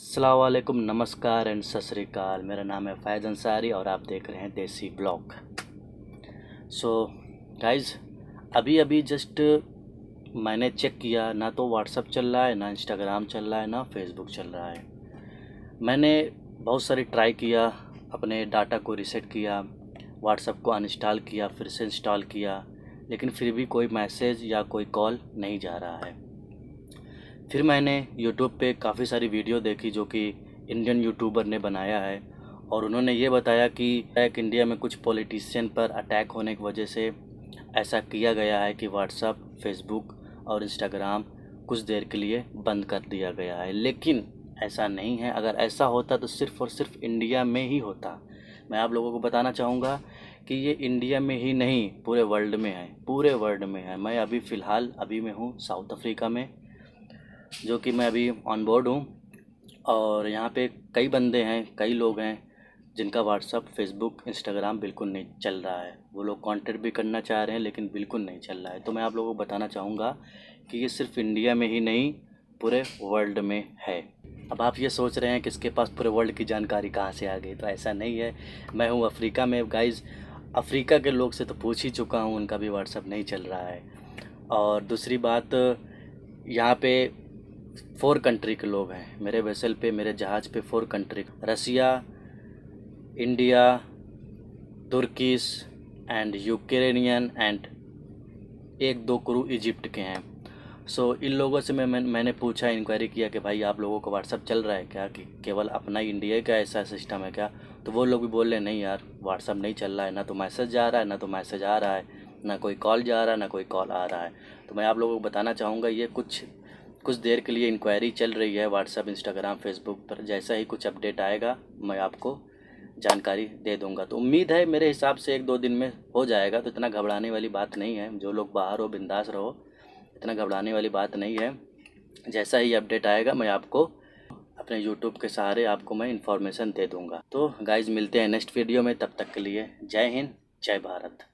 असलकुम नमस्कार एंड सत मेरा नाम है फैज़ अंसारी और आप देख रहे हैं देसी ब्लॉग सो गाइज अभी अभी जस्ट मैंने चेक किया ना तो व्हाट्सअप चल रहा है ना इंस्टाग्राम चल रहा है ना फेसबुक चल रहा है मैंने बहुत सारी ट्राई किया अपने डाटा को रिसेट किया व्हाट्सअप को अनइंस्टॉल किया फिर से इंस्टॉल किया लेकिन फिर भी कोई मैसेज या कोई कॉल नहीं जा रहा है फिर मैंने यूट्यूब पे काफ़ी सारी वीडियो देखी जो कि इंडियन यूट्यूबर ने बनाया है और उन्होंने ये बताया कि एक इंडिया में कुछ पॉलिटिशियन पर अटैक होने की वजह से ऐसा किया गया है कि व्हाट्सअप फेसबुक और इंस्टाग्राम कुछ देर के लिए बंद कर दिया गया है लेकिन ऐसा नहीं है अगर ऐसा होता तो सिर्फ़ और सिर्फ इंडिया में ही होता मैं आप लोगों को बताना चाहूँगा कि ये इंडिया में ही नहीं पूरे वर्ल्ड में है पूरे वर्ल्ड में है मैं अभी फ़िलहाल अभी मैं हूँ साउथ अफ्रीका में जो कि मैं अभी ऑन बोर्ड हूँ और यहाँ पे कई बंदे हैं कई लोग हैं जिनका व्हाट्सअप फेसबुक इंस्टाग्राम बिल्कुल नहीं चल रहा है वो लोग कॉन्टेक्ट भी करना चाह रहे हैं लेकिन बिल्कुल नहीं चल रहा है तो मैं आप लोगों को बताना चाहूँगा कि ये सिर्फ इंडिया में ही नहीं पूरे वर्ल्ड में है अब आप ये सोच रहे हैं कि इसके पास पूरे वर्ल्ड की जानकारी कहाँ से आ गई तो ऐसा नहीं है मैं हूँ अफ्रीका में गाइज़ अफ्रीका के लोग से तो पूछ ही चुका हूँ उनका भी व्हाट्सअप नहीं चल रहा है और दूसरी बात यहाँ पे फोर कंट्री के लोग हैं मेरे वेसल पे मेरे जहाज़ पे four country Russia India Turkish and Ukrainian and एक दो क्रू इजिप्ट के हैं सो so, इन लोगों से मैं मैंने पूछा इंक्वायरी किया कि भाई आप लोगों का व्हाट्सअप चल रहा है क्या कि केवल अपना इंडिया का ऐसा सिस्टम है क्या तो वो लोग भी बोल रहे नहीं यार व्हाट्सअप नहीं चल रहा है ना तो मैसेज जा रहा है ना तो मैसेज आ रहा है ना कोई कॉल जा रहा है ना कोई कॉल आ रहा है तो मैं आप लोगों को बताना चाहूँगा ये कुछ कुछ देर के लिए इंक्वायरी चल रही है व्हाट्सअप इंस्टाग्राम फेसबुक पर जैसा ही कुछ अपडेट आएगा मैं आपको जानकारी दे दूंगा तो उम्मीद है मेरे हिसाब से एक दो दिन में हो जाएगा तो इतना घबराने वाली बात नहीं है जो लोग बाहर हो बिंदास रहो इतना घबराने वाली बात नहीं है जैसा ही अपडेट आएगा मैं आपको अपने यूट्यूब के सहारे आपको मैं इन्फॉर्मेशन दे दूँगा तो गाइज़ मिलते हैं नेक्स्ट वीडियो में तब तक के लिए जय हिंद जय भारत